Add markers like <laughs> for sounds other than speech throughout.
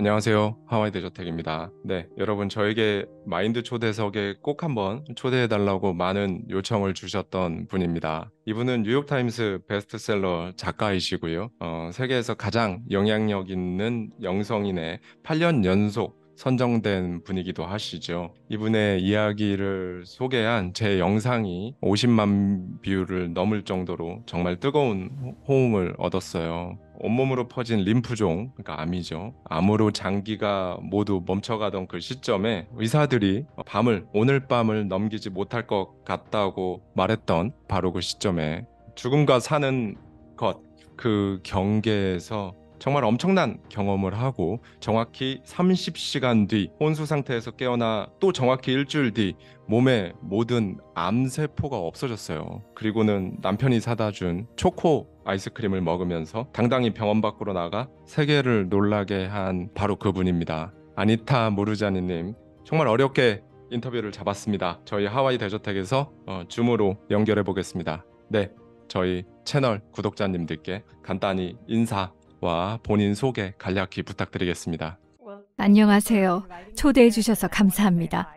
안녕하세요. 하와이 대저택입니다. 네, 여러분 저에게 마인드 초대석에 꼭 한번 초대해 달라고 많은 요청을 주셨던 분입니다. 이분은 뉴욕타임스 베스트셀러 작가이시고요. 어, 세계에서 가장 영향력 있는 영성인의 8년 연속 선정된 분이기도 하시죠. 이분의 이야기를 소개한 제 영상이 50만 뷰를 넘을 정도로 정말 뜨거운 호응을 얻었어요. 온몸으로 퍼진 림프종, 그러니까 암이죠. 암으로 장기가 모두 멈춰가던 그 시점에 의사들이 밤을, 오늘 밤을 넘기지 못할 것 같다고 말했던 바로 그 시점에 죽음과 사는 것, 그 경계에서 정말 엄청난 경험을 하고 정확히 30시간 뒤 혼수 상태에서 깨어나 또 정확히 일주일 뒤 몸에 모든 암세포가 없어졌어요. 그리고는 남편이 사다 준 초코 아이스크림을 먹으면서 당당히 병원 밖으로 나가 세계를 놀라게 한 바로 그분입니다. 아니타 모르자니님 정말 어렵게 인터뷰를 잡았습니다. 저희 하와이 대저택에서 어, 줌으로 연결해 보겠습니다. 네, 저희 채널 구독자님들께 간단히 인사 와 본인 소개 간략히 부탁드리겠습니다. 안녕하세요. 초대해 주셔서 감사합니다.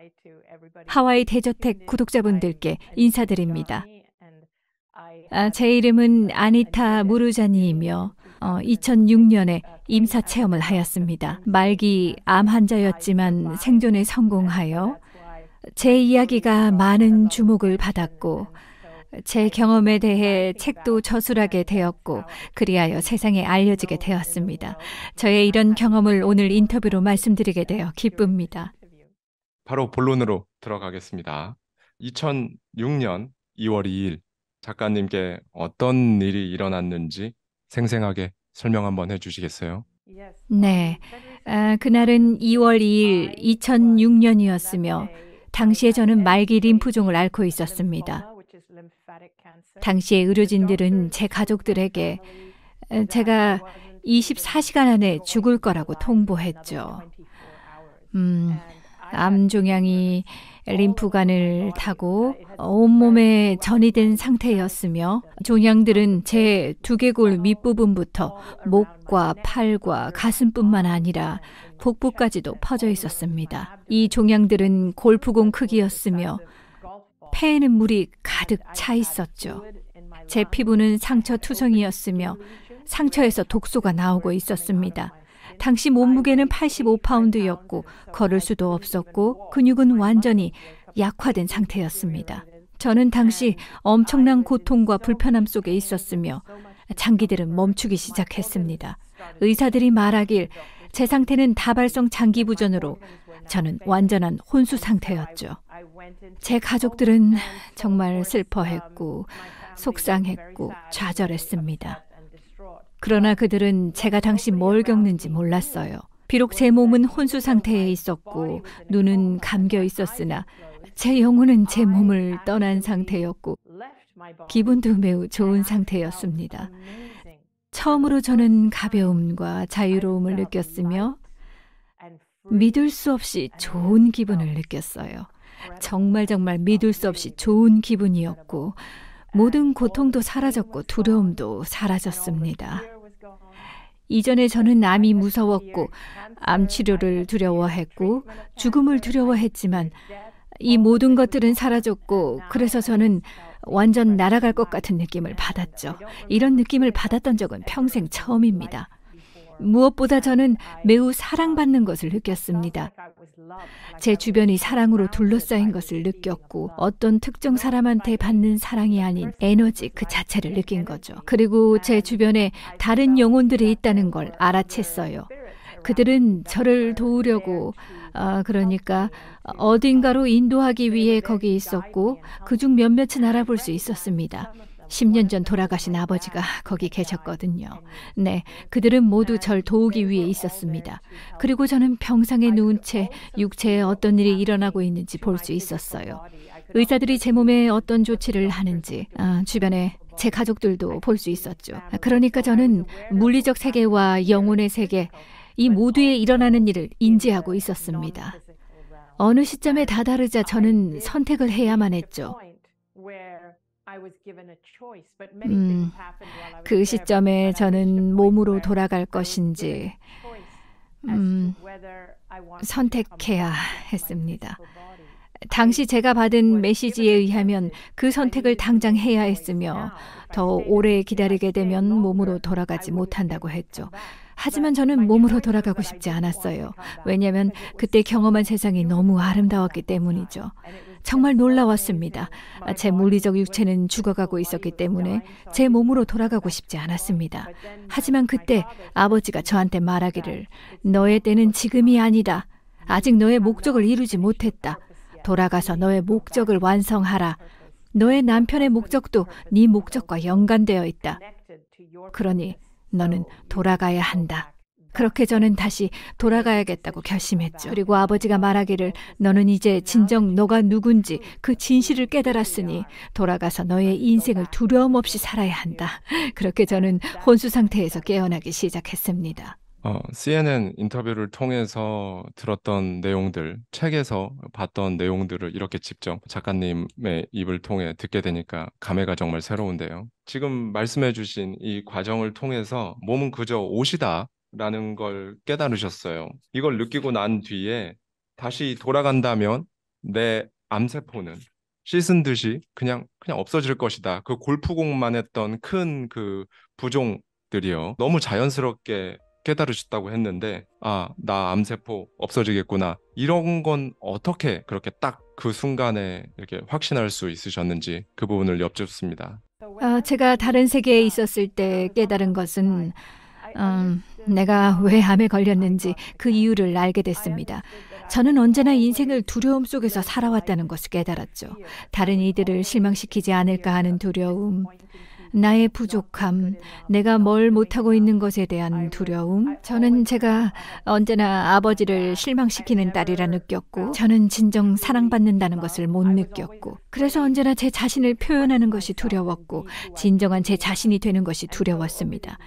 하와이 대저택 구독자분들께 인사드립니다. 아, 제 이름은 아니타 무르자니이며 어, 2006년에 임사 체험을 하였습니다. 말기 암 환자였지만 생존에 성공하여 제 이야기가 많은 주목을 받았고 제 경험에 대해 책도 저술하게 되었고 그리하여 세상에 알려지게 되었습니다. 저의 이런 경험을 오늘 인터뷰로 말씀드리게 되어 기쁩니다. 바로 본론으로 들어가겠습니다. 2006년 2월 2일 작가님께 어떤 일이 일어났는지 생생하게 설명 한번 해주시겠어요? 네. 아, 그날은 2월 2일 2006년이었으며 당시에 저는 말기 림프종을 앓고 있었습니다. 당시의 의료진들은 제 가족들에게 제가 24시간 안에 죽을 거라고 통보했죠. 음, 암 종양이 림프관을 타고 온몸에 전이된 상태였으며 종양들은 제 두개골 밑부분부터 목과 팔과 가슴뿐만 아니라 복부까지도 퍼져 있었습니다. 이 종양들은 골프공 크기였으며 폐에는 물이 가득 차 있었죠. 제 피부는 상처투성이었으며 상처에서 독소가 나오고 있었습니다. 당시 몸무게는 85파운드였고 걸을 수도 없었고 근육은 완전히 약화된 상태였습니다. 저는 당시 엄청난 고통과 불편함 속에 있었으며 장기들은 멈추기 시작했습니다. 의사들이 말하길 제 상태는 다발성 장기 부전으로 저는 완전한 혼수 상태였죠. 제 가족들은 정말 슬퍼했고, 속상했고, 좌절했습니다. 그러나 그들은 제가 당시 뭘 겪는지 몰랐어요. 비록 제 몸은 혼수 상태에 있었고, 눈은 감겨 있었으나, 제 영혼은 제 몸을 떠난 상태였고, 기분도 매우 좋은 상태였습니다. 처음으로 저는 가벼움과 자유로움을 느꼈으며 믿을 수 없이 좋은 기분을 느꼈어요. 정말 정말 믿을 수 없이 좋은 기분이었고, 모든 고통도 사라졌고, 두려움도 사라졌습니다. 이전에 저는 암이 무서웠고, 암 치료를 두려워했고, 죽음을 두려워했지만, 이 모든 것들은 사라졌고, 그래서 저는 완전 날아갈 것 같은 느낌을 받았죠. 이런 느낌을 받았던 적은 평생 처음입니다. 무엇보다 저는 매우 사랑받는 것을 느꼈습니다. 제 주변이 사랑으로 둘러싸인 것을 느꼈고 어떤 특정 사람한테 받는 사랑이 아닌 에너지 그 자체를 느낀 거죠. 그리고 제 주변에 다른 영혼들이 있다는 걸 알아챘어요. 그들은 저를 도우려고 아, 그러니까 어딘가로 인도하기 위해 거기 있었고 그 중 몇몇은 알아볼 수 있었습니다. 10년 전 돌아가신 아버지가 거기 계셨거든요. 네, 그들은 모두 절 도우기 위해 있었습니다. 그리고 저는 병상에 누운 채 육체에 어떤 일이 일어나고 있는지 볼 수 있었어요. 의사들이 제 몸에 어떤 조치를 하는지, 아, 주변에 제 가족들도 볼 수 있었죠. 그러니까 저는 물리적 세계와 영혼의 세계, 이 모두에 일어나는 일을 인지하고 있었습니다. 어느 시점에 다다르자 저는 선택을 해야만 했죠. 음, 그 시점에 저는 몸으로 돌아갈 것인지 음, 선택해야 했습니다. 당시 제가 받은 메시지에 의하면 그 선택을 당장 해야 했으며 더 오래 기다리게 되면 몸으로 돌아가지 못한다고 했죠. 하지만 저는 몸으로 돌아가고 싶지 않았어요. 왜냐하면 그때 경험한 세상이 너무 아름다웠기 때문이죠. 정말 놀라웠습니다. 제 물리적 육체는 죽어가고 있었기 때문에 제 몸으로 돌아가고 싶지 않았습니다. 하지만 그때 아버지가 저한테 말하기를 너의 때는 지금이 아니다. 아직 너의 목적을 이루지 못했다. 돌아가서 너의 목적을 완성하라. 너의 남편의 목적도 네 목적과 연관되어 있다. 그러니 너는 돌아가야 한다. 그렇게 저는 다시 돌아가야겠다고 결심했죠. 그리고 아버지가 말하기를 너는 이제 진정 너가 누군지 그 진실을 깨달았으니 돌아가서 너의 인생을 두려움 없이 살아야 한다. <laughs> 그렇게 저는 혼수 상태에서 깨어나기 시작했습니다. 어, CNN 인터뷰를 통해서 들었던 내용들, 책에서 봤던 내용들을 이렇게 직접 작가님의 입을 통해 듣게 되니까 감회가 정말 새로운데요. 지금 말씀해 주신 이 과정을 통해서 몸은 그저 옷이다. 라는 걸 깨달으셨어요. 이걸 느끼고 난 뒤에 다시 돌아간다면 내 암세포는 씻은 듯이 그냥 그냥 없어질 것이다. 그 골프공만 했던 큰 그 부종들이요. 너무 자연스럽게 깨달으셨다고 했는데 아, 나 암세포 없어지겠구나. 이런 건 어떻게 그렇게 딱 그 순간에 이렇게 확신할 수 있으셨는지 그 부분을 엽쭙습니다. 아, 제가 다른 세계에 있었을 때 깨달은 것은 음, 내가 왜 암에 걸렸는지 그 이유를 알게 됐습니다. 저는 언제나 인생을 두려움 속에서 살아왔다는 것을 깨달았죠. 다른 이들을 실망시키지 않을까 하는 두려움, 나의 부족함, 내가 뭘 못하고 있는 것에 대한 두려움. 저는 제가 언제나 아버지를 실망시키는 딸이라 느꼈고, 저는 진정 사랑받는다는 것을 못 느꼈고, 그래서 언제나 제 자신을 표현하는 것이 두려웠고, 진정한 제 자신이 되는 것이 두려웠습니다.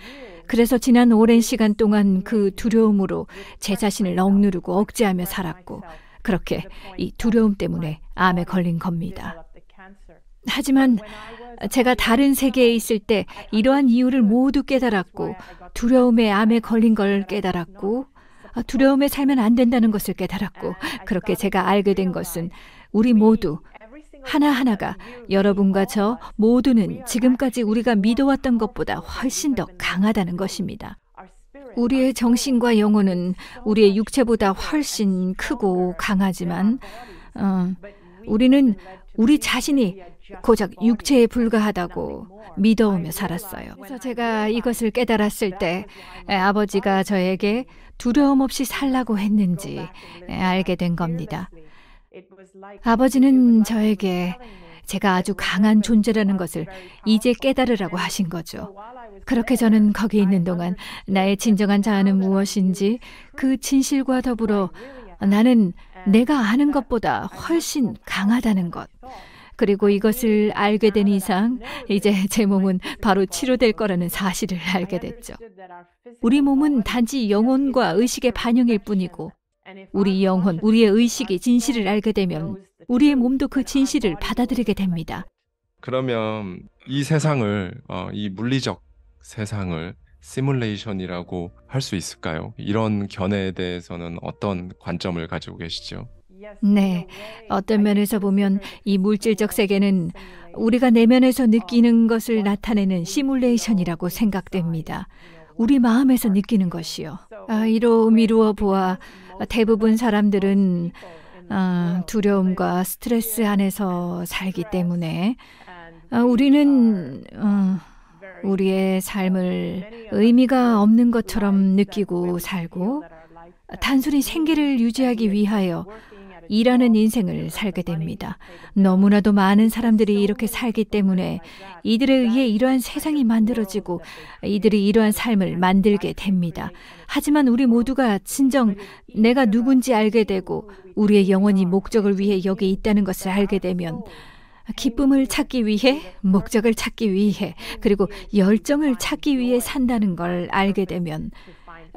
그래서 지난 오랜 시간 동안 그 두려움으로 제 자신을 억누르고 억제하며 살았고, 그렇게 이 두려움 때문에 암에 걸린 겁니다. 하지만 제가 다른 세계에 있을 때 이러한 이유를 모두 깨달았고, 두려움에 암에 걸린 걸 깨달았고, 아, 두려움에 살면 안 된다는 것을 깨달았고, 그렇게 제가 알게 된 것은 우리 모두 하나하나가 여러분과 저 모두는 지금까지 우리가 믿어왔던 것보다 훨씬 더 강하다는 것입니다. 우리의 정신과 영혼은 우리의 육체보다 훨씬 크고 강하지만 어, 우리는 우리 자신이 고작 육체에 불과하다고 믿어오며 살았어요. 그래서 제가 이것을 깨달았을 때 아버지가 저에게 두려움 없이 살라고 했는지 알게 된 겁니다. 아버지는 저에게 제가 아주 강한 존재라는 것을 이제 깨달으라고 하신 거죠. 그렇게 저는 거기 있는 동안 나의 진정한 자아는 무엇인지 그 진실과 더불어 나는 내가 아는 것보다 훨씬 강하다는 것. 그리고 이것을 알게 된 이상 이제 제 몸은 바로 치료될 거라는 사실을 알게 됐죠. 우리 몸은 단지 영혼과 의식의 반영일 뿐이고 우리 영혼, 우리의 의식이 진실을 알게 되면 우리의 몸도 그 진실을 받아들이게 됩니다. 그러면 이 세상을, 어, 이 물리적 세상을 시뮬레이션이라고 할 수 있을까요? 이런 견해에 대해서는 어떤 관점을 가지고 계시죠? 네. 어떤 면에서 보면 이 물질적 세계는 우리가 내면에서 느끼는 것을 나타내는 시뮬레이션이라고 생각됩니다. 우리 마음에서 느끼는 것이요. 아, 이로 미루어 보아 대부분 사람들은 아, 두려움과 스트레스 안에서 살기 때문에 아, 우리는 어, 우리의 삶을 의미가 없는 것처럼 느끼고 살고 단순히 생계를 유지하기 위하여 일하는 인생을 살게 됩니다. 너무나도 많은 사람들이 이렇게 살기 때문에 이들에 의해 이러한 세상이 만들어지고 이들이 이러한 삶을 만들게 됩니다. 하지만 우리 모두가 진정 내가 누군지 알게 되고 우리의 영원히 목적을 위해 여기 있다는 것을 알게 되면 기쁨을 찾기 위해, 목적을 찾기 위해, 그리고 열정을 찾기 위해 산다는 걸 알게 되면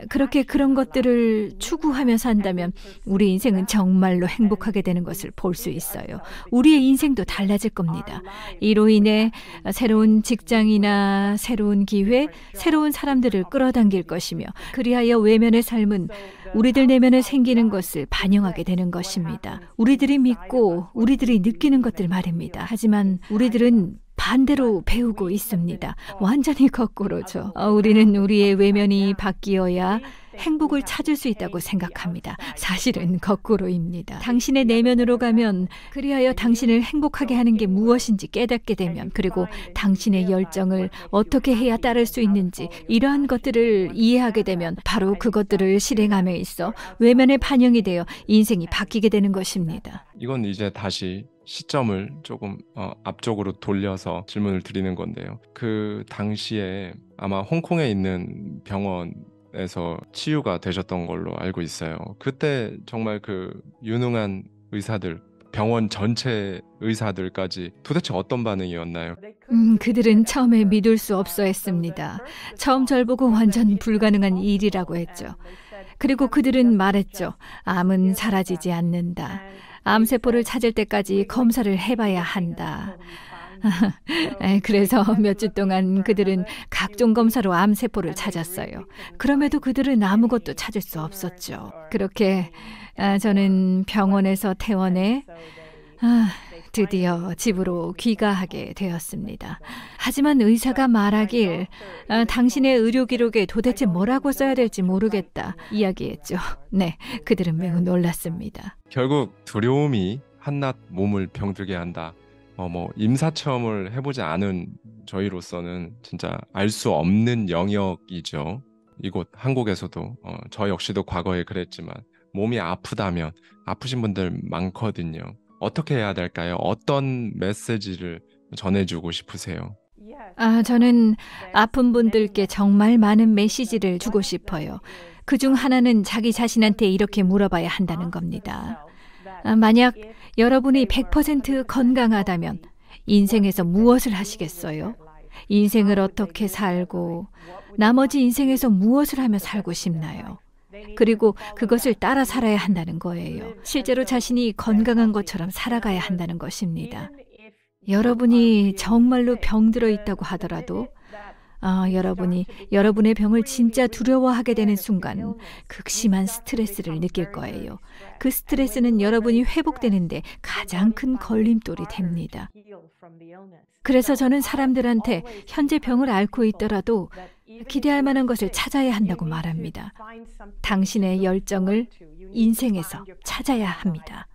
그렇게 그런 것들을 추구하며 산다면 우리 인생은 정말로 행복하게 되는 것을 볼 수 있어요. 우리의 인생도 달라질 겁니다. 이로 인해 새로운 직장이나 새로운 기회, 새로운 사람들을 끌어당길 것이며 그리하여 외면의 삶은 우리들 내면에 생기는 것을 반영하게 되는 것입니다. 우리들이 믿고 우리들이 느끼는 것들 말입니다. 하지만 우리들은 반대로 배우고 있습니다. 완전히 거꾸로죠. 어, 우리는 우리의 외면이 바뀌어야 행복을 찾을 수 있다고 생각합니다. 사실은 거꾸로입니다. 당신의 내면으로 가면 그리하여 당신을 행복하게 하는 게 무엇인지 깨닫게 되면 그리고 당신의 열정을 어떻게 해야 따를 수 있는지 이러한 것들을 이해하게 되면 바로 그것들을 실행함에 있어 외면에 반영이 되어 인생이 바뀌게 되는 것입니다. 이건 이제 다시 시점을 조금 어, 앞쪽으로 돌려서 질문을 드리는 건데요. 그 당시에 아마 홍콩에 있는 병원 에서 치유가 되셨던 걸로 알고 있어요. 그때 정말 그 유능한 의사들 병원 전체 의사들까지 도대체 어떤 반응이었나요? 네, 그 음, 그들은 처음에 믿을 수 없어 했습니다. 처음 절 보고 완전 불가능한 일이라고 했죠. 그리고 그들은 말했죠. 암은 사라지지 않는다. 암세포를 찾을 때까지 검사를 해봐야 한다. <laughs> 그래서 몇 주 동안 그들은 각종 검사로 암세포를 찾았어요. 그럼에도 그들은 아무것도 찾을 수 없었죠. 그렇게 아, 저는 병원에서 퇴원해 아, 드디어 집으로 귀가하게 되었습니다. 하지만 의사가 말하길 아, 당신의 의료 기록에 도대체 뭐라고 써야 될지 모르겠다 이야기했죠. 네, 그들은 매우 놀랐습니다. 결국 두려움이 한낱 몸을 병들게 한다. 어, 뭐 임사체험을 해보지 않은 저희로서는 진짜 알 수 없는 영역이죠. 이곳 한국에서도 어, 저 역시도 과거에 그랬지만 몸이 아프다면 아프신 분들 많거든요. 어떻게 해야 될까요? 어떤 메시지를 전해주고 싶으세요? 아, 저는 네, 아픈 네, 분들께 네. 정말 많은 메시지를 주고 싶어요. 그 중 하나는 자기 자신한테 이렇게 물어봐야 한다는 겁니다. 아, 만약 여러분이 100% 건강하다면 인생에서 무엇을 하시겠어요? 인생을 어떻게 살고 나머지 인생에서 무엇을 하며 살고 싶나요? 그리고 그것을 따라 살아야 한다는 거예요. 실제로 자신이 건강한 것처럼 살아가야 한다는 것입니다. 여러분이 정말로 병들어 있다고 하더라도 아, 여러분이 여러분의 병을 진짜 두려워하게 되는 순간 극심한 스트레스를 느낄 거예요. 그 스트레스는 여러분이 회복되는데 가장 큰 걸림돌이 됩니다. 그래서 저는 사람들한테 현재 병을 앓고 있더라도 기대할 만한 것을 찾아야 한다고 말합니다. 당신의 열정을 인생에서 찾아야 합니다.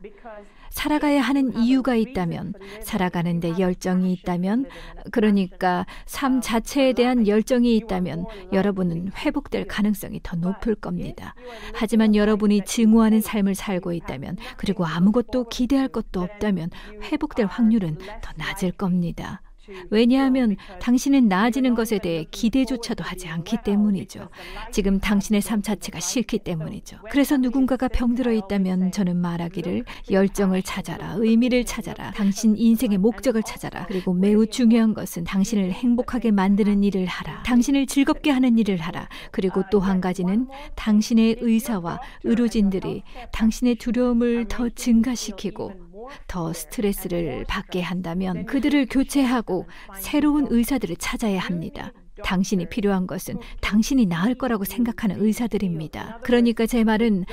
살아가야 하는 이유가 있다면, 살아가는데 열정이 있다면, 그러니까 삶 자체에 대한 열정이 있다면 여러분은 회복될 가능성이 더 높을 겁니다. 하지만 여러분이 증오하는 삶을 살고 있다면, 그리고 아무것도 기대할 것도 없다면 회복될 확률은 더 낮을 겁니다. 왜냐하면 당신은 나아지는 것에 대해 기대조차도 하지 않기 때문이죠. 지금 당신의 삶 자체가 싫기 때문이죠. 그래서 누군가가 병들어 있다면 저는 말하기를 열정을 찾아라, 의미를 찾아라, 당신 인생의 목적을 찾아라. 그리고 매우 중요한 것은 당신을 행복하게 만드는 일을 하라. 당신을 즐겁게 하는 일을 하라. 그리고 또 한 가지는 당신의 의사와 의료진들이 당신의 두려움을 더 증가시키고 더 스트레스를 받게 한다면 그들을 교체하고 새로운 의사들을 찾아야 합니다. 당신이 필요한 것은 당신이 나을 거라고 생각하는 의사들입니다. 그러니까 제 말은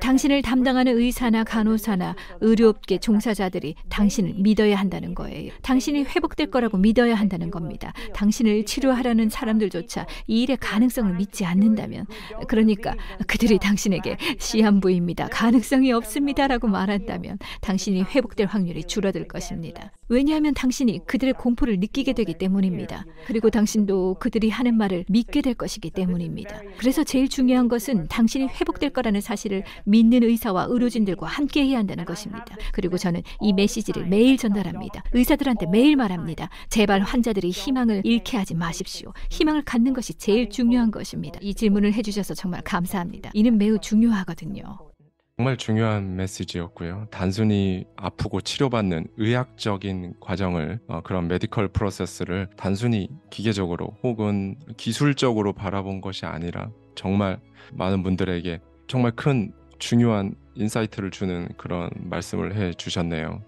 당신을 담당하는 의사나 간호사나 의료업계 종사자들이 당신을 믿어야 한다는 거예요. 당신이 회복될 거라고 믿어야 한다는 겁니다. 당신을 치료하라는 사람들조차 이 일의 가능성을 믿지 않는다면 그러니까 그들이 당신에게 시한부입니다. 가능성이 없습니다라고 말한다면 당신이 회복될 확률이 줄어들 것입니다. 왜냐하면 당신이 그들의 공포를 느끼게 되기 때문입니다. 그리고 당신도 그들이 하는 말을 믿게 될 것이기 때문입니다. 그래서 제일 중요한 것은 당신이 회복될 거라는 사실을 믿는 의사와 의료진들과 함께 해야 한다는 것입니다. 그리고 저는 이 메시지를 매일 전달합니다. 의사들한테 매일 말합니다. 제발 환자들이 희망을 잃게 하지 마십시오. 희망을 갖는 것이 제일 중요한 것입니다. 이 질문을 해주셔서 정말 감사합니다. 이는 매우 중요하거든요. 정말 중요한 메시지였고요. 단순히 아프고 치료받는 의학적인 과정을 어, 그런 메디컬 프로세스를 단순히 기계적으로 혹은 기술적으로 바라본 것이 아니라 정말 많은 분들에게 정말 큰 중요한 인사이트를 주는 그런 말씀을 해 주셨네요.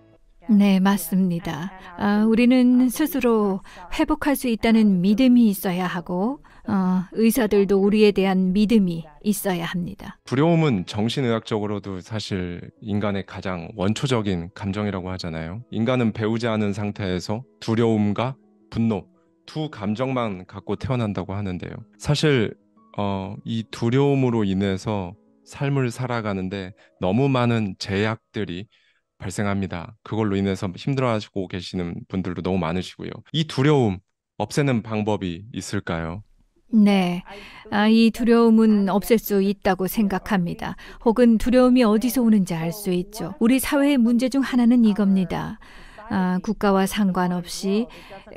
네, 맞습니다. 아, 우리는 스스로 회복할 수 있다는 믿음이 있어야 하고, 어, 의사들도 우리에 대한 믿음이 있어야 합니다. 두려움은 정신의학적으로도 사실 인간의 가장 원초적인 감정이라고 하잖아요. 인간은 배우지 않은 상태에서 두려움과 분노 두 감정만 갖고 태어난다고 하는데요. 사실 어, 이 두려움으로 인해서 삶을 살아가는데 너무 많은 제약들이 발생합니다. 그걸로 인해서 힘들어하시고 계시는 분들도 너무 많으시고요. 이 두려움 없애는 방법이 있을까요? 네. 아, 이 두려움은 없앨 수 있다고 생각합니다. 혹은 두려움이 어디서 오는지 알 수 있죠. 우리 사회의 문제 중 하나는 이겁니다. 아, 국가와 상관없이,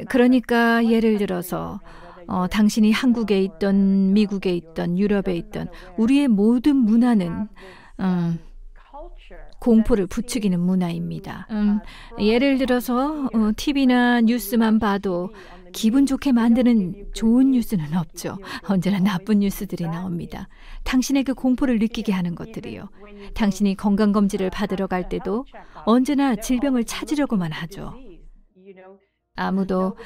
그러니까 예를 들어서 어, 당신이 한국에 있던 미국에 있던 유럽에 있던 우리의 모든 문화는 음, 공포를 부추기는 문화입니다. 음, 예를 들어서 어, TV나 뉴스만 봐도 기분 좋게 만드는 좋은 뉴스는 없죠. 언제나 나쁜 뉴스들이 나옵니다. 당신의 그 공포를 느끼게 하는 것들이요. 당신이 건강검진을 받으러 갈 때도 언제나 질병을 찾으려고만 하죠. 아무도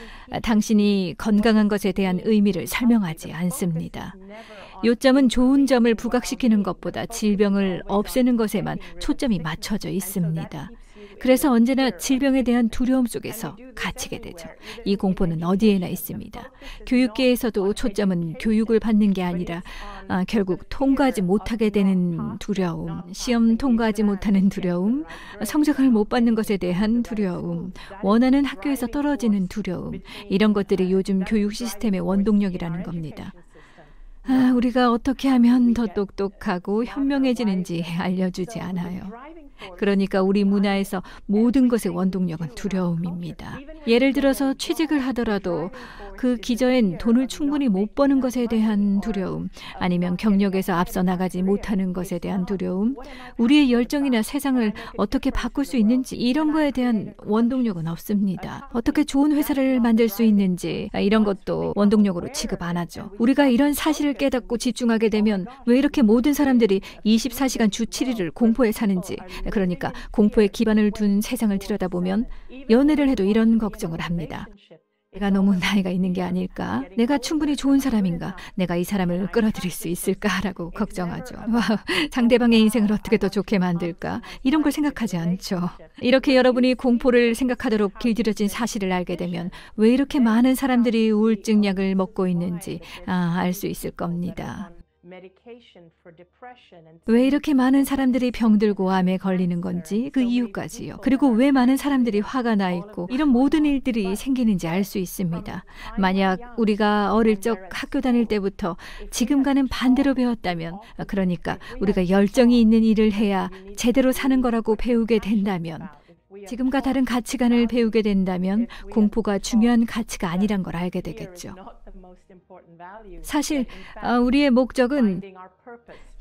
당신이 건강한 것에 대한 의미를 설명하지 않습니다. 요점은 좋은 점을 부각시키는 것보다 질병을 없애는 것에만 초점이 맞춰져 있습니다. 그래서 언제나 질병에 대한 두려움 속에서 갇히게 되죠. 이 공포는 어디에나 있습니다. 교육계에서도 초점은 교육을 받는 게 아니라 아, 결국 통과하지 못하게 되는 두려움, 시험 통과하지 못하는 두려움, 성적을 못 받는 것에 대한 두려움, 원하는 학교에서 떨어지는 두려움, 이런 것들이 요즘 교육 시스템의 원동력이라는 겁니다. 아, 우리가 어떻게 하면 더 똑똑하고 현명해지는지 알려주지 않아요. 그러니까 우리 문화에서 모든 것의 원동력은 두려움입니다. 예를 들어서 취직을 하더라도 그 기저엔 돈을 충분히 못 버는 것에 대한 두려움, 아니면 경력에서 앞서 나가지 못하는 것에 대한 두려움, 우리의 열정이나 세상을 어떻게 바꿀 수 있는지 이런 거에 대한 원동력은 없습니다. 어떻게 좋은 회사를 만들 수 있는지 아, 이런 것도 원동력으로 취급 안 하죠. 우리가 이런 사실을 깨닫고 집중하게 되면 왜 이렇게 모든 사람들이 24시간 주 7일을 공포에 사는지, 그러니까 공포에 기반을 둔 세상을 들여다보면 연애를 해도 이런 걱정을 합니다. 내가 너무 나이가 있는 게 아닐까? 내가 충분히 좋은 사람인가? 내가 이 사람을 끌어들일 수 있을까라고 걱정하죠. 와, 상대방의 인생을 어떻게 더 좋게 만들까? 이런 걸 생각하지 않죠. 이렇게 여러분이 공포를 생각하도록 길들여진 사실을 알게 되면 왜 이렇게 많은 사람들이 우울증 약을 먹고 있는지 아, 알수 있을 겁니다. 왜 이렇게 많은 사람들이 병들고 암에 걸리는 건지 그 이유까지요. 그리고 왜 많은 사람들이 화가 나 있고 이런 모든 일들이 생기는지 알수 um, 있습니다. 만약 우리가 어릴 적 학교 다닐 때부터 지금과는 반대로 배웠다면 아, 그러니까 우리가 열정이 있는 일을 해야 제대로 사는 거라고 배우게 된다면 지금과 다른 가치관을 배우게 된다면 공포가 중요한 가치가 아니란 걸 알게 되겠죠. 사실 아, 우리의 목적은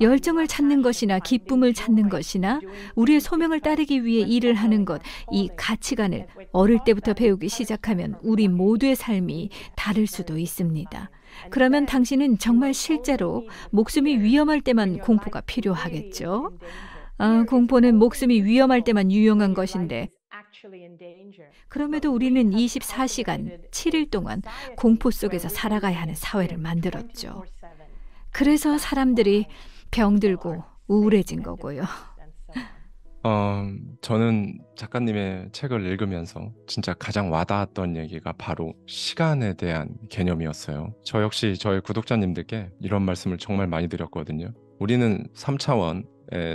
열정을 찾는 것이나 기쁨을 찾는 것이나 우리의 소명을 따르기 위해 일을 하는 것, 이 가치관을 어릴 때부터 배우기 시작하면 우리 모두의 삶이 다를 수도 있습니다. 그러면 당신은 정말 실제로 목숨이 아, 위험할 때만 공포가 필요하겠죠? 아, 공포는 목숨이 위험할 때만 유용한 것인데 그럼에도 우리는 24시간 7일 동안 공포 속에서 살아가야 하는 사회를 만들었죠. 그래서 사람들이 병들고 우울해진 거고요. 어, 저는 작가님의 책을 읽으면서 진짜 가장 와닿았던 얘기가 바로 시간에 대한 개념이었어요. 저 역시 저의 구독자님들께 이런 말씀을 정말 많이 드렸거든요. 우리는 3차원,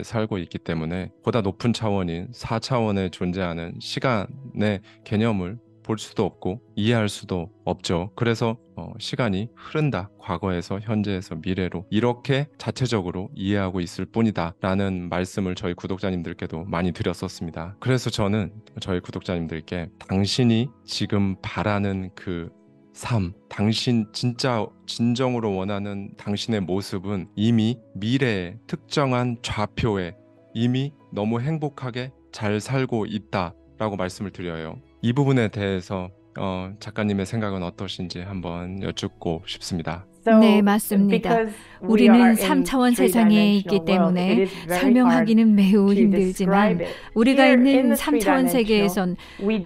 살고 있기 때문에 보다 높은 차원인 4차원에 존재하는 시간의 개념을 볼 수도 없고 이해할 수도 없죠. 그래서 어, 시간이 흐른다. 과거에서 현재에서 미래로 이렇게 자체적으로 이해하고 있을 뿐이다. 라는 말씀을 저희 구독자님들께도 많이 드렸었습니다. 그래서 저는 저희 구독자님들께 당신이 지금 바라는 그 삶, 당신 진짜 진정으로 원하는 당신의 모습은 이미 미래에 특정한 좌표에 이미 너무 행복하게 잘 살고 있다라고 말씀을 드려요. 이 부분에 대해서 어, 작가님의 생각은 어떠신지 한번 여쭙고 싶습니다. 네, 맞습니다. 우리는 3차원 세상에 있기 때문에 설명하기는 매우 힘들지만 우리가 있는 3차원 세계에선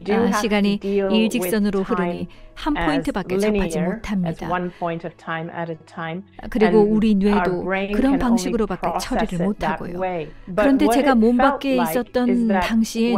아, 시간이 일직선으로 흐르니 한 포인트밖에서 하지 못합니다. 그리고 우리 뇌도 그런 방식으로밖에 처리를 못하고요. 그런데 제가 몸 밖에 있었던 당시엔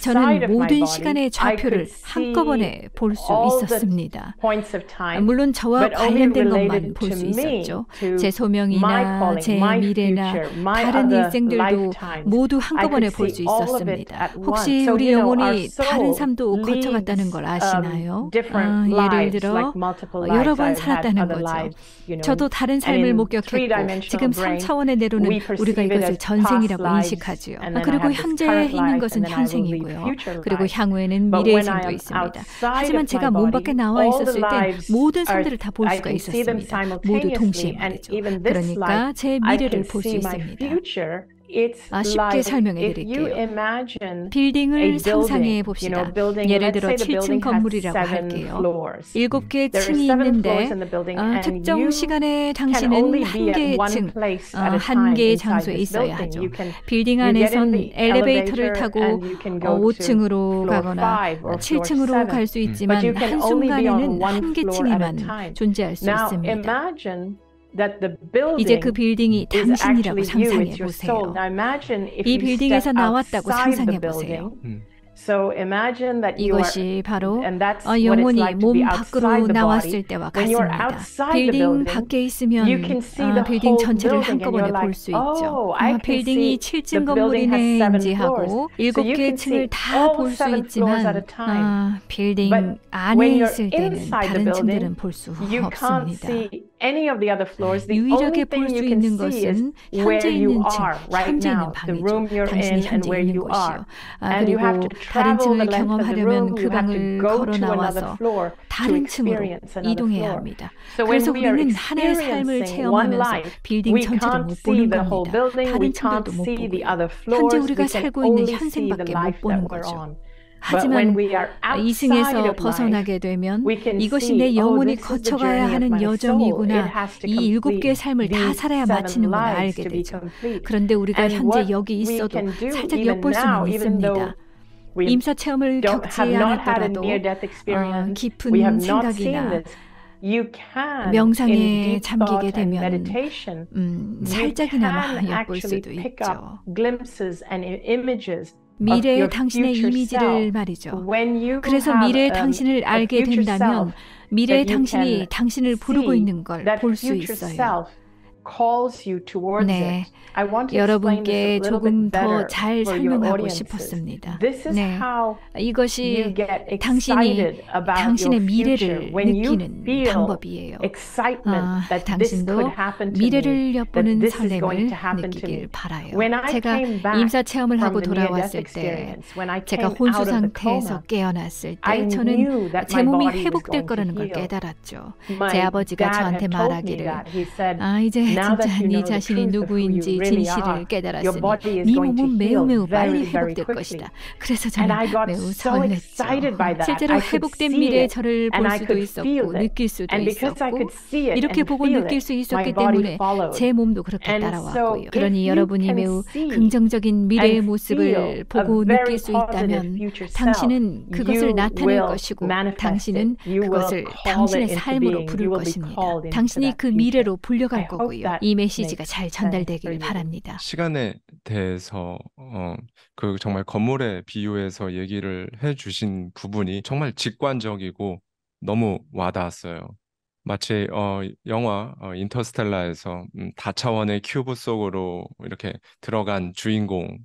저는 모든 시간의 좌표를 한꺼번에 볼 수 있었습니다. 물론 저와 관련된 것만 볼 수 있었죠. 제 소명이나 제 미래나 다른 일생들도 모두 한꺼번에 볼 수 있었습니다. 혹시 우리 영혼이 다른 삶도 거쳐갔다는 걸 um, 아시나요? 아, 예를 들어 어, 여러 번 살았다는 거죠. 저도 다른 삶을 목격했고 지금 3차원의 내로는 우리가 이것을 전생이라고 인식하지요. 아, 그리고 현재에 있는 것은 현생이고요. 그리고 향후에는 미래의 삶도 있습니다. 하지만 제가 몸 밖에 나와 있었을 때 모든 삶들을 다 볼 수가 있었습니다. 모두 동시에 말이죠. 그러니까 제 미래를 볼 수 있습니다. 아, 쉽게 설명해 드릴게요. 빌딩을 상상해 봅시다. 예를 들어 7층 건물이라고 할게요. 7개 층이 있는데 어, 특정 시간에 당신은 한개 층, 어, 한 개의 장소에 있어야 하죠. 빌딩 안에선 엘리베이터를 타고 5층으로 어, 가거나 7층으로 갈수 음. 있지만 한순간에는 한개 층에만 존재할 수 있습니다. 이제 그 빌딩이 당신이라고 상상해 보세요. 이 빌딩에서 나왔다고 상상해 보세요. 음. 이것이 바로 어, 영혼이 몸 밖으로 나왔을 때와 같습니다. 빌딩 밖에 있으면 어, 빌딩 전체를 한꺼번에 볼 수 있죠. 어, 빌딩이 7층 건물이네인지 하고 7개 층을 다 볼 수 있지만 어, 빌딩 안에 있을 때는 다른 층들은 볼수 없습니다. 네, 유일하게 볼수 있는 것은 현재 있는 층, 현재 있는 방이죠. 당신이 현재 있는 곳이요. 아, 그리고 다른 층을 경험하려면 그 방을 걸어 나와서 다른 층으로 이동해야 합니다. 그래서 우리는 하나의 삶을 체험하면서 빌딩 전체를 못 보는 겁니다. 다른 층들도 못 보고 현재 우리가 살고 있는 현생밖에 못 보는 거죠. 하지만 아, 이승에서 벗어나게 되면 이것이 내 oh, 영혼이 거쳐가야 하는 여정이구나. 이 일곱 개의 삶을 다 살아야 마치는 걸 알게 되죠. 그런데 우리가 현재 여기 있어도 살짝 엿볼 수는 있습니다. 임사 체험을 겪지 않았더라도 어, 깊은 생각이나 명상에 잠기게 되면 음, 살짝이나마 엿볼 수도 있죠. 미래의 당신의 이미지를 말이죠. 그래서 미래의 당신을 알게 된다면 미래의 당신이 당신을 부르고 있는 걸 볼 수 있어요. calls you towards 네. it. I want to 여러분께 조금 더 잘 설명하고 싶었습니다. This is 네. how 이것이 당신이 당신의 미래를 느끼는 방법이에요. 아, 당신도 미래를 엿보는 설렘을 느끼길 바라요. 제가 임사 체험을 하고 돌아왔을 때, 제가 혼수 상태에서 깨어났을 때, 저는 제 몸이 회복될 거라는 걸 깨달았죠. 제 아버지가 저한테 말하기를, 아 이제 진짜 네 자신이 누구인지 진실을 깨달았으니 네 몸은 매우 매우 빨리 회복될 것이다. 그래서 저는 매우 설렜죠. 실제로 회복된 미래의 저를 볼 수도 있었고 느낄 수도 있었고 이렇게 보고 느낄 수 있었기 때문에 제 몸도 그렇게 따라왔고요. 그러니 여러분이 매우 긍정적인 미래의 모습을 보고 느낄 수 있다면 당신은 그것을 나타낼 것이고 당신은 그것을 당신의 삶으로 부를 것입니다. 당신이 그 미래로 불려갈 거고요. 이 메시지가 네. 잘 네. 전달되기를 바랍니다. 시간에 대해서 어, 그 정말 건물의 비유에서 얘기를 해주신 부분이 정말 직관적이고 너무 와닿았어요. 마치 어, 영화 어, 인터스텔라에서 음, 다차원의 큐브 속으로 이렇게 들어간 주인공의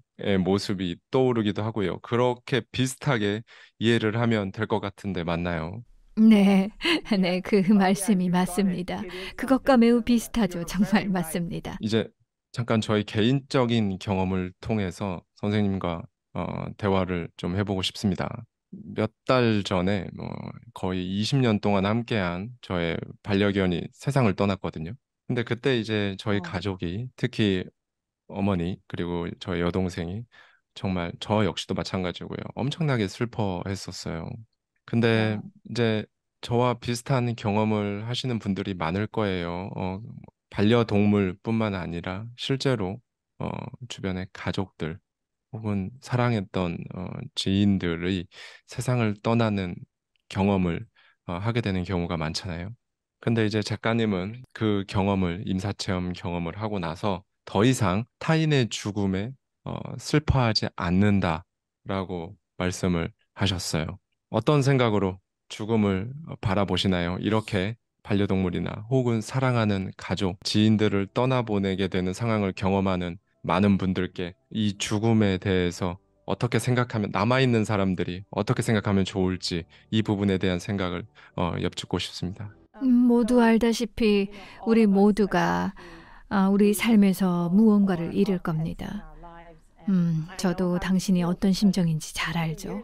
모습이 떠오르기도 하고요. 그렇게 비슷하게 이해를 하면 될 것 같은데 맞나요? 네. 네, 네, 그 말씀이 맞습니다. 네, 네, 그것과 매우 비슷하죠. 정말 맞습니다. 이제 잠깐 저희 개인적인 경험을 통해서 선생님과 어, 대화를 좀 해보고 싶습니다. 몇 달 전에 뭐 거의 20년 동안 함께한 저의 반려견이 세상을 떠났거든요. 근데 그때 이제 저희 아, 가족이 특히 어머니 그리고 저희 여동생이 정말 저 역시도 마찬가지고요. 엄청나게 슬퍼했었어요. 근데 아. 이제 저와 비슷한 경험을 하시는 분들이 많을 거예요. 어, 반려동물뿐만 아니라 실제로 어, 주변의 가족들 혹은 사랑했던 어, 지인들의 세상을 떠나는 경험을 어, 하게 되는 경우가 많잖아요. 근데 이제 작가님은 그 경험을 임사체험 경험을 하고 나서 더 이상 타인의 죽음에 어, 슬퍼하지 않는다라고 말씀을 하셨어요. 어떤 생각으로 죽음을 어, 바라보시나요? 이렇게 반려동물이나 혹은 사랑하는 가족, 지인들을 떠나보내게 되는 상황을 경험하는 많은 분들께 이 죽음에 대해서 어떻게 생각하면 남아있는 사람들이 어떻게 생각하면 좋을지 이 부분에 대한 생각을 어, 엿쭙고 싶습니다. 음, 모두 알다시피 우리 모두가 어, 우리 삶에서 무언가를 잃을 겁니다. 음, 저도 당신이 어떤 심정인지 잘 알죠.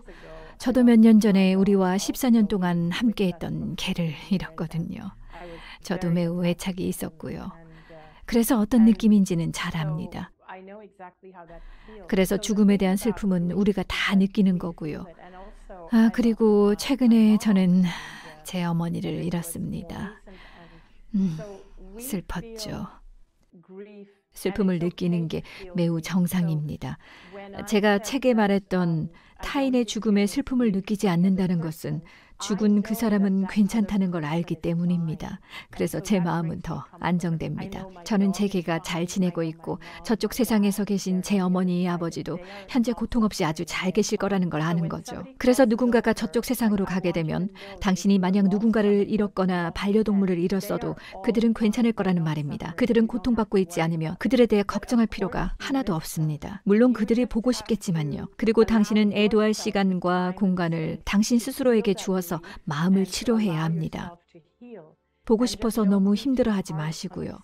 저도 몇 년 전에 우리와 14년 동안 함께했던 개를 잃었거든요. 저도 매우 애착이 있었고요. 그래서 어떤 느낌인지는 잘 압니다. 그래서 죽음에 대한 슬픔은 우리가 다 느끼는 거고요. 아, 그리고 최근에 저는 제 어머니를 잃었습니다. 음, 슬펐죠. 슬픔을 느끼는 게 매우 정상입니다. 제가 책에 말했던 타인의 죽음에 슬픔을 느끼지 않는다는 것은 죽은 그 사람은 괜찮다는 걸 알기 때문입니다. 그래서 제 마음은 더 안정됩니다. 저는 제게가 잘 지내고 있고 저쪽 세상에서 계신 제 어머니, 아버지도 현재 고통 없이 아주 잘 계실 거라는 걸 아는 거죠. 그래서 누군가가 저쪽 세상으로 가게 되면 당신이 만약 누군가를 잃었거나 반려동물을 잃었어도 그들은 괜찮을 거라는 말입니다. 그들은 고통받고 있지 않으며 그들에 대해 걱정할 필요가 하나도 없습니다. 물론 그들이 보고 싶겠지만요. 그리고 당신은 애도할 시간과 공간을 당신 스스로에게 주어 싶어서 마음을 치료해야 합니다. 보고 싶어서 너무 힘들어하지 마시고요.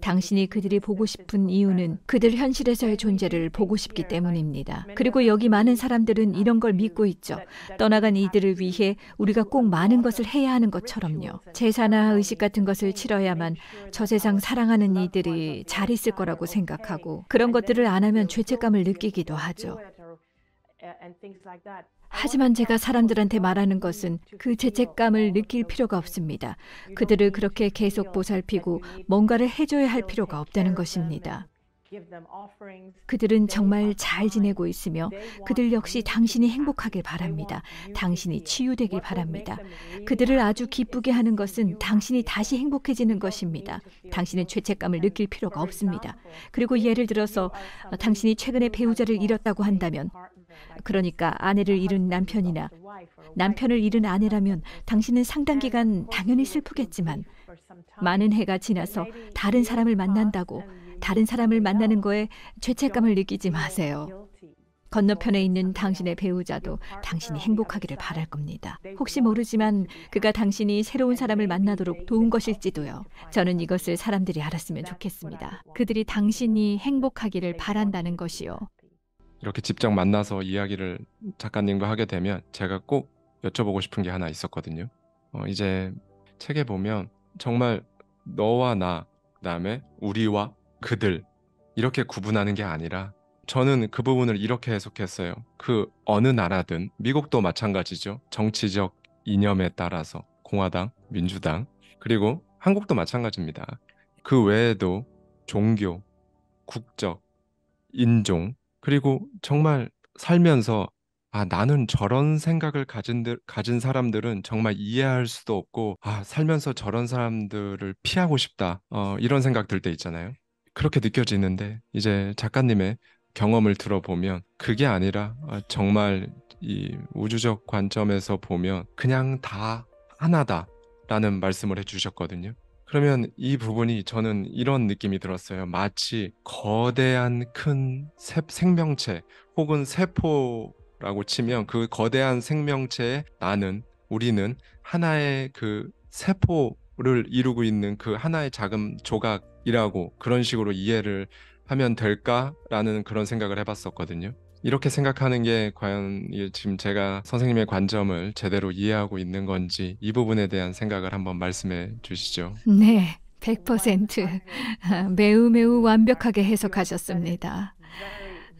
당신이 그들이 보고 싶은 이유는 그들 현실에서의 존재를 보고 싶기 때문입니다. 그리고 여기 많은 사람들은 이런 걸 믿고 있죠. 떠나간 이들을 위해 우리가 꼭 많은 것을 해야 하는 것처럼요. 제사나 의식 같은 것을 치러야만 저 세상 사랑하는 이들이 잘 있을 거라고 생각하고 그런 것들을 안 하면 죄책감을 느끼기도 하죠. 하지만 제가 사람들한테 말하는 것은 그 죄책감을 느낄 필요가 없습니다. 그들을 그렇게 계속 보살피고 뭔가를 해줘야 할 필요가 없다는 것입니다. 그들은 정말 잘 지내고 있으며 그들 역시 당신이 행복하길 바랍니다. 당신이 치유되길 바랍니다. 그들을 아주 기쁘게 하는 것은 당신이 다시 행복해지는 것입니다. 당신은 죄책감을 느낄 필요가 없습니다. 그리고 예를 들어서 당신이 최근에 배우자를 잃었다고 한다면 그러니까 아내를 잃은 남편이나 남편을 잃은 아내라면 당신은 상당 기간 당연히 슬프겠지만 많은 해가 지나서 다른 사람을 만난다고 다른 사람을 만나는 거에 죄책감을 느끼지 마세요. 건너편에 있는 당신의 배우자도 당신이 행복하기를 바랄 겁니다. 혹시 모르지만 그가 당신이 새로운 사람을 만나도록 도운 것일지도요. 저는 이것을 사람들이 알았으면 좋겠습니다. 그들이 당신이 행복하기를 바란다는 것이요. 이렇게 직접 만나서 이야기를 작가님과 하게 되면 제가 꼭 여쭤보고 싶은 게 하나 있었거든요. 어, 이제 책에 보면 정말 너와 나, 그다음에 우리와 그들 이렇게 구분하는 게 아니라 저는 그 부분을 이렇게 해석했어요. 그 어느 나라든 미국도 마찬가지죠. 정치적 이념에 따라서 공화당, 민주당 그리고 한국도 마찬가지입니다. 그 외에도 종교, 국적, 인종 그리고 정말 살면서 아, 나는 저런 생각을 가진, 가진 사람들은 정말 이해할 수도 없고, 아, 살면서 저런 사람들을 피하고 싶다. 어, 이런 생각 들 때 있잖아요. 그렇게 느껴지는데, 이제 작가님의 경험을 들어보면, 그게 아니라, 아, 정말 이 우주적 관점에서 보면, 그냥 다 하나다. 라는 말씀을 해주셨거든요. 그러면 이 부분이 저는 이런 느낌이 들었어요. 마치 거대한 큰 생명체 혹은 세포라고 치면 그 거대한 생명체에 나는 우리는 하나의 그 세포를 이루고 있는 그 하나의 작은 조각이라고 그런 식으로 이해를 하면 될까라는 그런 생각을 해봤었거든요. 이렇게 생각하는 게 과연 지금 제가 선생님의 관점을 제대로 이해하고 있는 건지 이 부분에 대한 생각을 한번 말씀해 주시죠. 네, 100% 매우 매우 완벽하게 해석하셨습니다.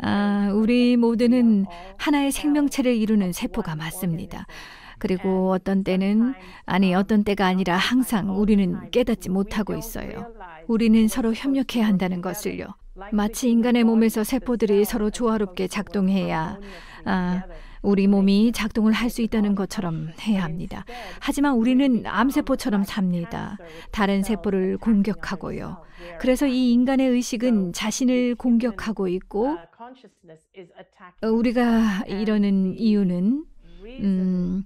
아, 우리 모두는 하나의 생명체를 이루는 세포가 맞습니다. 그리고 어떤 때는 아니 어떤 때가 아니라 항상 우리는 깨닫지 못하고 있어요. 우리는 서로 협력해야 한다는 것을요. 마치 인간의 몸에서 세포들이 서로 조화롭게 작동해야 아, 우리 몸이 작동을 할 수 있다는 것처럼 해야 합니다. 하지만 우리는 암세포처럼 삽니다. 다른 세포를 공격하고요. 그래서 이 인간의 의식은 자신을 공격하고 있고 우리가 이러는 이유는 음,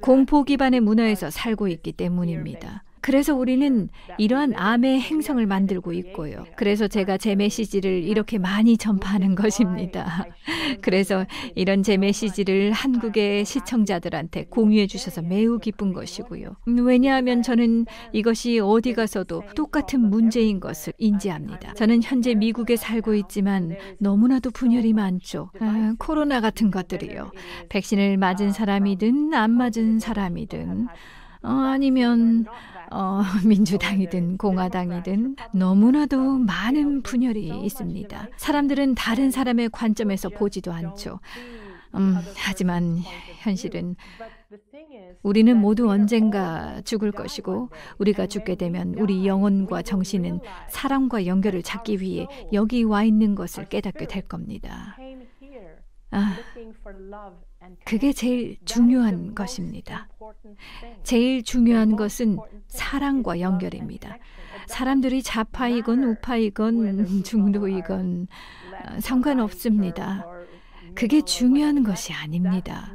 공포 기반의 문화에서 살고 있기 때문입니다. 그래서 우리는 이러한 암의 행성을 만들고 있고요. 그래서 제가 제 메시지를 이렇게 많이 전파하는 것입니다. <laughs> 그래서 이런 제 메시지를 한국의 시청자들한테 네, 공유해 네, 주셔서 네, 매우 기쁜 것이고요. 음, 왜냐하면 저는 이것이 어디 가서도 똑같은 문제인 것을 인지합니다. 저는 현재 미국에 살고 있지만 너무나도 분열이 많죠. 아, 코로나 같은 것들이요. 백신을 맞은 아, 사람이든 안 맞은 사람이든 어, 아니면 어, <laughs> 민주당이든 네, 공화당이든 네, 네. 너무나도 많은 분열이 있습니다. 사람들은 다른 사람의 관점에서 보지도 않죠. 음, 하지만 현실은 우리는 모두 언젠가 죽을 것이고 우리가 죽게 되면 우리 영혼과 정신은 사랑과 연결을 찾기 위해 여기 와 있는 것을 깨닫게 될 겁니다. 아, 그게 제일 중요한 것입니다. 제일 중요한 것은 사랑과 연결입니다. 사람들이 좌파이건 우파이건 <laughs> 중도이건 어, 상관없습니다. 그게 중요한 것이 아닙니다.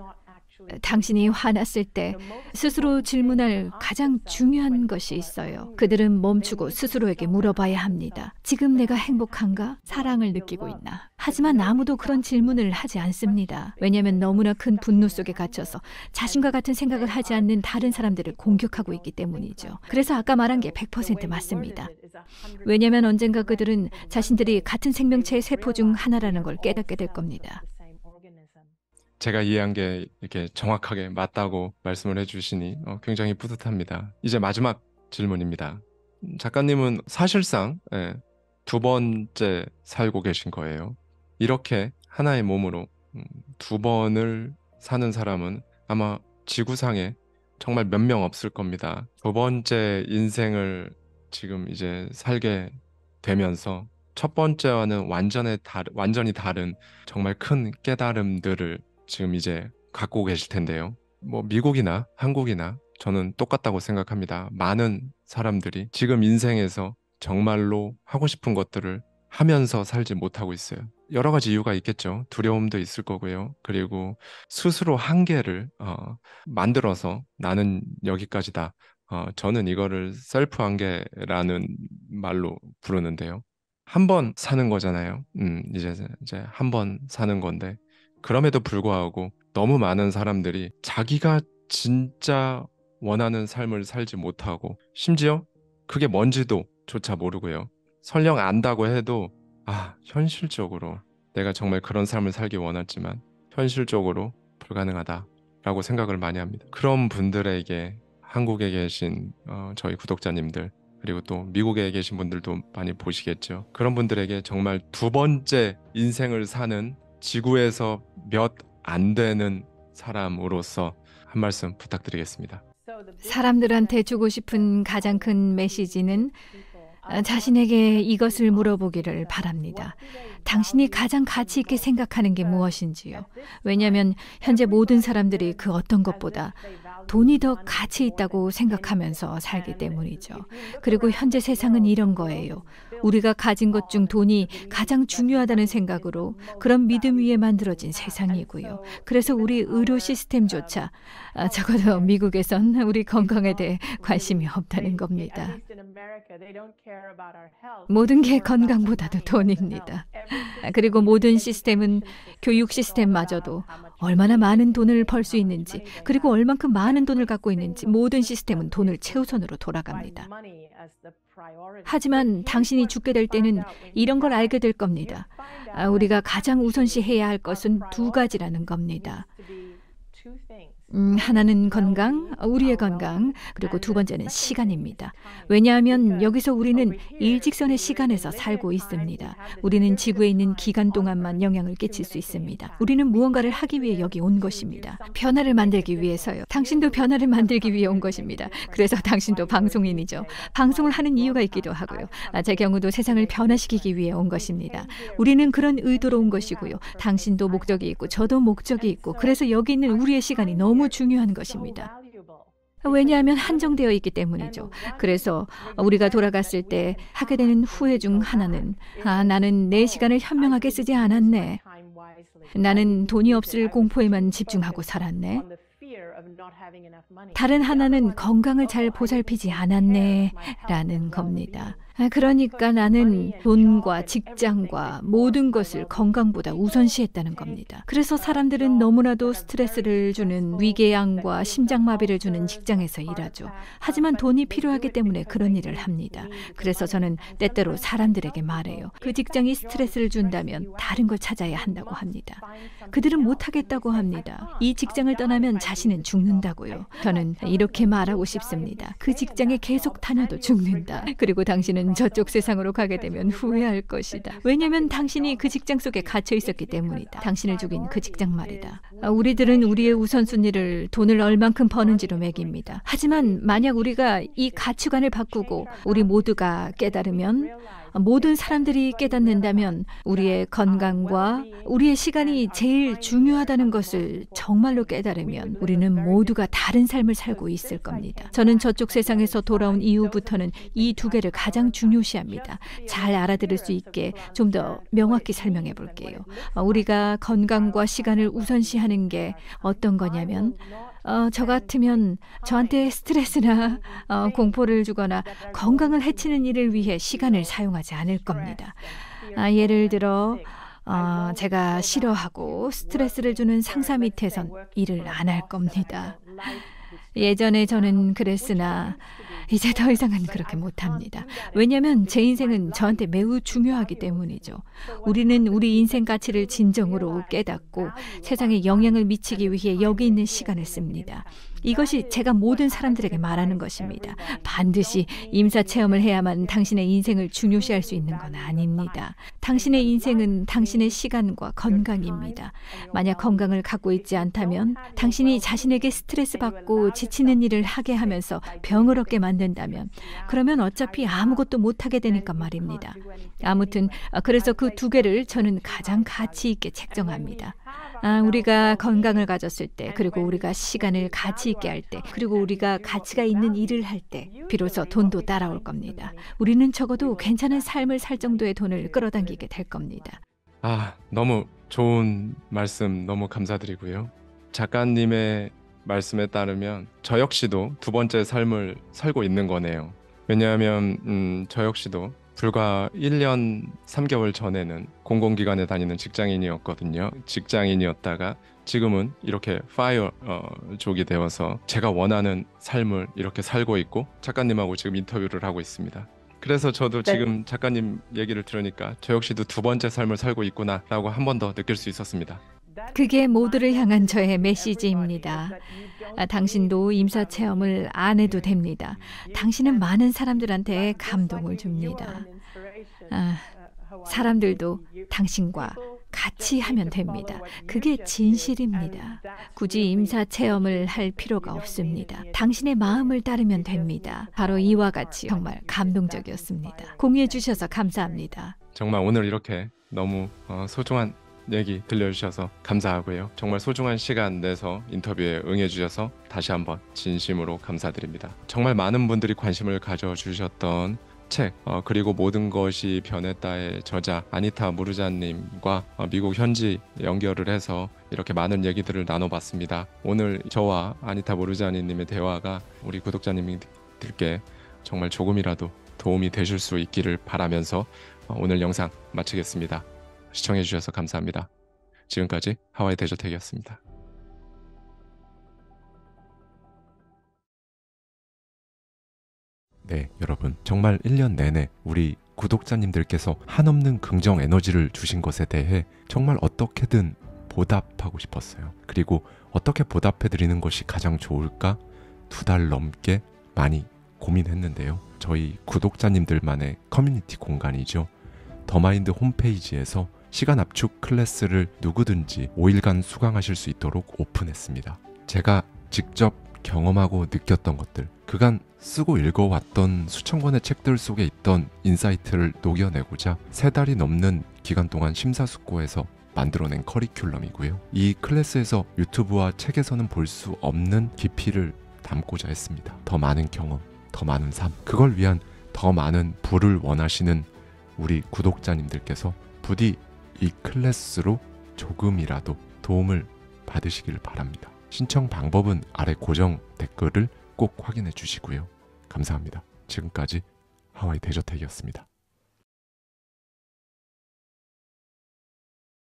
당신이 화났을 때 스스로 질문할 가장 중요한 것이 있어요. 그들은 멈추고 스스로에게 물어봐야 합니다. 지금 내가 행복한가? 사랑을 느끼고 있나? 하지만 아무도 그런 질문을 하지 않습니다. 왜냐하면 너무나 큰 분노 속에 갇혀서 자신과 같은 생각을 하지 않는 다른 사람들을 공격하고 있기 때문이죠. 그래서 아까 말한 게 100% 맞습니다. 왜냐하면 언젠가 그들은 자신들이 같은 생명체의 세포 중 하나라는 걸 깨닫게 될 겁니다. 제가 이해한 게 이렇게 정확하게 맞다고 말씀을 해주시니 어, 굉장히 뿌듯합니다. 이제 마지막 질문입니다. 작가님은 사실상 예, 두 번째 살고 계신 거예요. 이렇게 하나의 몸으로 음, 두 번을 사는 사람은 아마 지구상에 정말 몇 명 없을 겁니다. 두 번째 인생을 지금 이제 살게 되면서 첫 번째와는 완전히, 다, 완전히 다른 정말 큰 깨달음들을 지금 이제 갖고 계실 텐데요. 뭐 미국이나 한국이나 저는 똑같다고 생각합니다. 많은 사람들이 지금 인생에서 정말로 하고 싶은 것들을 하면서 살지 못하고 있어요. 여러 가지 이유가 있겠죠. 두려움도 있을 거고요. 그리고 스스로 한계를 어, 만들어서 나는 여기까지다. 어, 저는 이거를 셀프 한계라는 말로 부르는데요. 한 번 사는 거잖아요. 음, 이제 이제 한 번 사는 건데 그럼에도 불구하고 너무 많은 사람들이 자기가 진짜 원하는 삶을 살지 못하고 심지어 그게 뭔지도 조차 모르고요. 설령 안다고 해도 아 현실적으로 내가 정말 그런 삶을 살기 원하지만 현실적으로 불가능하다라고 생각을 많이 합니다. 그런 분들에게 한국에 계신 어, 저희 구독자님들 그리고 또 미국에 계신 분들도 많이 보시겠죠. 그런 분들에게 정말 두 번째 인생을 사는 지구에서 몇 안 되는 사람으로서 한 말씀 부탁드리겠습니다. 사람들한테 주고 싶은 가장 큰 메시지는 자신에게 이것을 물어보기를 바랍니다. 당신이 가장 가치 있게 생각하는 게 무엇인지요? 왜냐하면 현재 모든 사람들이 그 어떤 것보다 돈이 더 가치 있다고 생각하면서 살기 때문이죠. 그리고 현재 세상은 이런 거예요. 우리가 가진 것 중 돈이 가장 중요하다는 생각으로 그런 믿음 위에 만들어진 세상이고요. 그래서 우리 의료 시스템조차 아, 적어도 미국에선 우리 건강에 대해 관심이 없다는 겁니다. 모든 게 건강보다도 돈입니다. 그리고 모든 시스템은 교육 시스템마저도 얼마나 많은 돈을 벌 수 있는지, 그리고 얼만큼 많은 돈을 갖고 있는지 모든 시스템은 돈을 최우선으로 돌아갑니다. 하지만 당신이 죽게 될 때는 이런 걸 알게 될 겁니다. 아, 우리가 가장 우선시 해야 할 것은 두 가지라는 겁니다. 음, 하나는 건강, 우리의 건강, 그리고 두 번째는 시간입니다. 왜냐하면 여기서 우리는 일직선의 시간에서 살고 있습니다. 우리는 지구에 있는 기간 동안만 영향을 끼칠 수 있습니다. 우리는 무언가를 하기 위해 여기 온 것입니다. 변화를 만들기 위해서요. 당신도 변화를 만들기 위해 온 것입니다. 그래서 당신도 방송인이죠. 방송을 하는 이유가 있기도 하고요. 아, 제 경우도 세상을 변화시키기 위해 온 것입니다. 우리는 그런 의도로 온 것이고요. 당신도 목적이 있고 저도 목적이 있고 그래서 여기 있는 우리의 시간이 너무 너무 중요한 것입니다. 왜냐하면 한정되어 있기 때문이죠. 그래서 우리가 돌아갔을 때 하게 되는 후회 중 하나는 아, 나는 내 시간을 현명하게 쓰지 않았네. 나는 돈이 없을 공포에만 집중하고 살았네. 다른 하나는 건강을 잘 보살피지 않았네. 라는 겁니다. 아, 그러니까 나는 돈과 직장과 모든 것을 건강보다 우선시했다는 겁니다. 그래서 사람들은 너무나도 스트레스를 주는 위궤양과 심장마비를 주는 직장에서 일하죠. 하지만 돈이 필요하기 때문에 그런 일을 합니다. 그래서 저는 때때로 사람들에게 말해요. 그 직장이 스트레스를 준다면 다른 걸 찾아야 한다고 합니다. 그들은 못하겠다고 합니다. 이 직장을 떠나면 자신은 죽는다고요. 저는 이렇게 말하고 싶습니다. 그 직장에 계속 다녀도 죽는다. 그리고 당신은 당신은 저쪽 세상으로 가게 되면 후회할 것이다. 왜냐면 당신이 그 직장 속에 갇혀 있었기 때문이다. 당신을 죽인 그 직장 말이다. 아, 우리들은 우리의 우선순위를 돈을 얼만큼 버는지로 매깁니다. 하지만 만약 우리가 이 가치관을 바꾸고 우리 모두가 깨달으면 모든 사람들이 깨닫는다면 우리의 건강과 우리의 시간이 제일 중요하다는 것을 정말로 깨달으면 우리는 모두가 다른 삶을 살고 있을 겁니다. 저는 저쪽 세상에서 돌아온 이후부터는 이 두 개를 가장 중요시합니다. 잘 알아들을 수 있게 좀 더 명확히 설명해 볼게요. 아, 우리가 건강과 시간을 우선시하는 게 어떤 거냐면 어, 저 같으면 저한테 스트레스나 어, 공포를 주거나 건강을 해치는 일을 위해 시간을 사용하지 않을 겁니다. 아, 예를 들어 어, 제가 싫어하고 스트레스를 주는 상사 밑에선 일을 안 할 겁니다. 예전에 저는 그랬으나 이제 더 이상은 그렇게 못합니다. 왜냐하면 제 인생은 저한테 매우 중요하기 때문이죠. 우리는 우리 인생 가치를 진정으로 깨닫고 세상에 영향을 미치기 위해 여기 있는 시간을 씁니다. 이것이 제가 모든 사람들에게 말하는 것입니다. 반드시 임사 체험을 해야만 당신의 인생을 중요시할 수 있는 건 아닙니다. 당신의 인생은 당신의 시간과 건강입니다. 만약 건강을 갖고 있지 않다면 당신이 자신에게 스트레스 받고 지치는 일을 하게 하면서 병을 얻게 만든다면 그러면 어차피 아무것도 못하게 되니까 말입니다. 아무튼 그래서 그 두 개를 저는 가장 가치 있게 책정합니다. 아, 우리가 건강을 가졌을 때, 그리고 우리가 시간을 가치 있게 할 때, 그리고 우리가 가치가 있는 일을 할 때, 비로소 돈도 따라올 겁니다. 우리는 적어도 괜찮은 삶을 살 정도의 돈을 끌어당기게 될 겁니다. 아, 너무 좋은 말씀 너무 감사드리고요. 작가님의 말씀에 따르면 저 역시도 두 번째 삶을 살고 있는 거네요. 왜냐하면 음, 저 역시도 불과 1년 3개월 전에는 공공기관에 다니는 직장인이었거든요. 직장인이었다가 지금은 이렇게 파이어 어, 족이 되어서 제가 원하는 삶을 이렇게 살고 있고 작가님하고 지금 인터뷰를 하고 있습니다. 그래서 저도 네. 지금 작가님 얘기를 들으니까 저 역시도 두 번째 삶을 살고 있구나라고 한 번 더 느낄 수 있었습니다. 그게 모두를 향한 저의 메시지입니다. 아, 당신도 임사 체험을 안 해도 됩니다. 당신은 많은 사람들한테 감동을 줍니다. 아, 사람들도 당신과 같이 하면 됩니다. 그게 진실입니다. 굳이 임사 체험을 할 필요가 없습니다. 당신의 마음을 따르면 됩니다. 바로 이와 같이 정말 감동적이었습니다. 공유해 주셔서 감사합니다. 정말 오늘 이렇게 너무 어, 소중한 얘기 들려주셔서 감사하고요. 정말 소중한 시간 내서 인터뷰에 응해주셔서 다시 한번 진심으로 감사드립니다. 정말 많은 분들이 관심을 가져주셨던 책 어, 그리고 모든 것이 변했다의 저자 아니타 무르자님과 어, 미국 현지 연결을 해서 이렇게 많은 얘기들을 나눠봤습니다. 오늘 저와 아니타 무르자님의 대화가 우리 구독자님들께 정말 조금이라도 도움이 되실 수 있기를 바라면서 어, 오늘 영상 마치겠습니다. 시청해주셔서 감사합니다. 지금까지 하와이 대저택이었습니다. 네, 여러분. 정말 1년 내내 우리 구독자님들께서 한없는 긍정 에너지를 주신 것에 대해 정말 어떻게든 보답하고 싶었어요. 그리고 어떻게 보답해드리는 것이 가장 좋을까? 두 달 넘게 많이 고민했는데요. 저희 구독자님들만의 커뮤니티 공간이죠. 더마인드 홈페이지에서 시간 압축 클래스를 누구든지 5일간 수강하실 수 있도록 오픈했습니다. 제가 직접 경험하고 느꼈던 것들, 그간 쓰고 읽어왔던 수천 권의 책들 속에 있던 인사이트를 녹여내고자 세 달이 넘는 기간 동안 심사숙고해서 만들어낸 커리큘럼이고요. 이 클래스에서 유튜브와 책에서는 볼 수 없는 깊이를 담고자 했습니다. 더 많은 경험, 더 많은 삶, 그걸 위한 더 많은 부를 원하시는 우리 구독자님들께서 부디 이 클래스로 조금이라도 도움을 받으시길 바랍니다. 신청 방법은 아래 고정 댓글을 꼭 확인해 주시고요. 감사합니다. 지금까지 하와이 대저택이었습니다.